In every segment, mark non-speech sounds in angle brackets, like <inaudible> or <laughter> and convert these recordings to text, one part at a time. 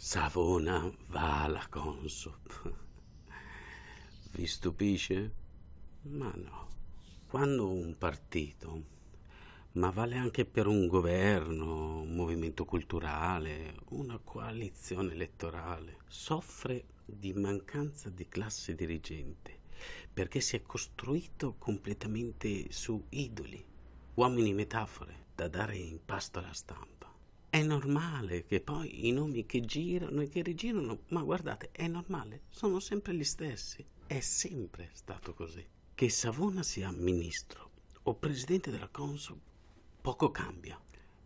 Savona va alla Consob. Vi stupisce? Ma no. Quando un partito, ma vale anche per un governo, un movimento culturale, una coalizione elettorale, soffre di mancanza di classe dirigente, perché si è costruito completamente su idoli, uomini metafore, da dare in pasto alla stampa. È normale che poi i nomi che girano e che rigirano, ma guardate, è normale, sono sempre gli stessi. È sempre stato così. Che Savona sia ministro o presidente della Consub, poco cambia.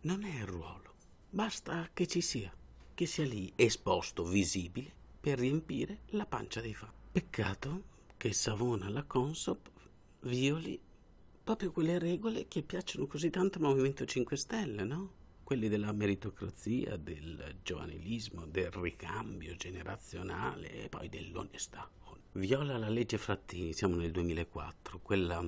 Non è il ruolo. Basta che ci sia, che sia lì esposto, visibile, per riempire la pancia dei fan. Peccato che Savona la Consop violi proprio quelle regole che piacciono così tanto al Movimento 5 Stelle, no? quelli della meritocrazia, del giovanilismo, del ricambio generazionale e poi dell'onestà. Viola la legge Frattini, siamo nel 2004, quella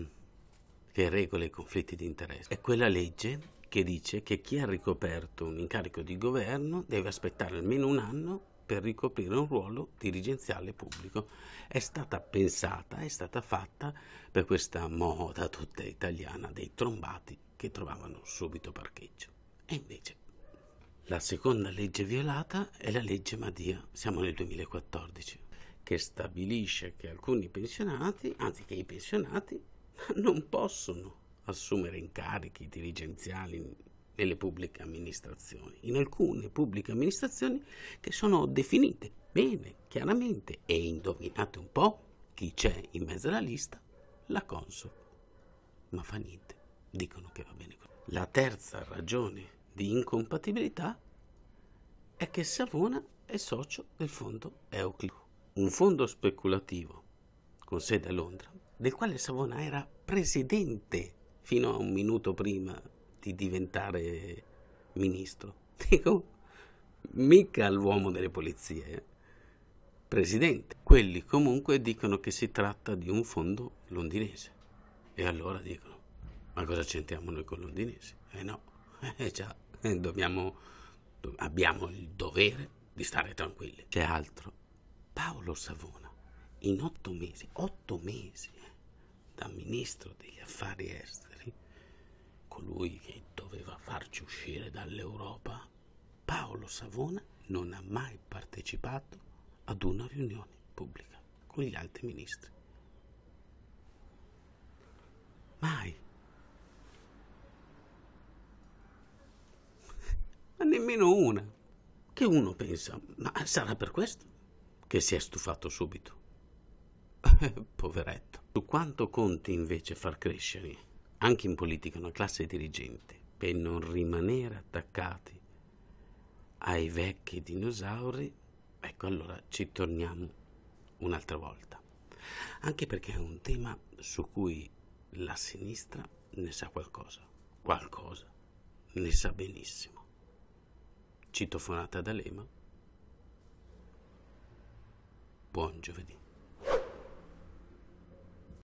che regola i conflitti di interesse. È quella legge che dice che chi ha ricoperto un incarico di governo deve aspettare almeno un anno per ricoprire un ruolo dirigenziale pubblico. È stata pensata, è stata fatta per questa moda tutta italiana dei trombati che trovavano subito parcheggio. E invece la seconda legge violata è la legge Madia, siamo nel 2014, che stabilisce che alcuni pensionati, anzi che i pensionati, <laughs> non possono assumere incarichi dirigenziali nelle pubbliche amministrazioni, in alcune pubbliche amministrazioni che sono definite bene, chiaramente, e indovinate un po' chi c'è in mezzo alla lista, la Consob. Ma fa niente, dicono che va bene. La terza ragione di incompatibilità è che Savona è socio del fondo Euclid, un fondo speculativo con sede a Londra, del quale Savona era presidente fino a un minuto prima di diventare ministro. <laughs> Dico, mica l'uomo delle polizie, eh. presidente. Quelli comunque dicono che si tratta di un fondo londinese. E allora dicono, ma cosa c'entriamo noi con londinesi? Eh no, <laughs> eh già, eh, dobbiamo, abbiamo il dovere di stare tranquilli. C'è altro. Paolo Savona, in otto mesi, otto mesi, eh, da ministro degli affari esteri, colui che doveva farci uscire dall'Europa, Paolo Savona non ha mai partecipato ad una riunione pubblica con gli altri ministri. Mai. almeno una, che uno pensa, ma sarà per questo che si è stufato subito. <laughs> Poveretto. Su quanto conti invece far crescere, anche in politica, una classe dirigente per non rimanere attaccati ai vecchi dinosauri, ecco allora ci torniamo un'altra volta. Anche perché è un tema su cui la sinistra ne sa qualcosa, qualcosa, ne sa benissimo citofonata da Lema. Buon giovedì.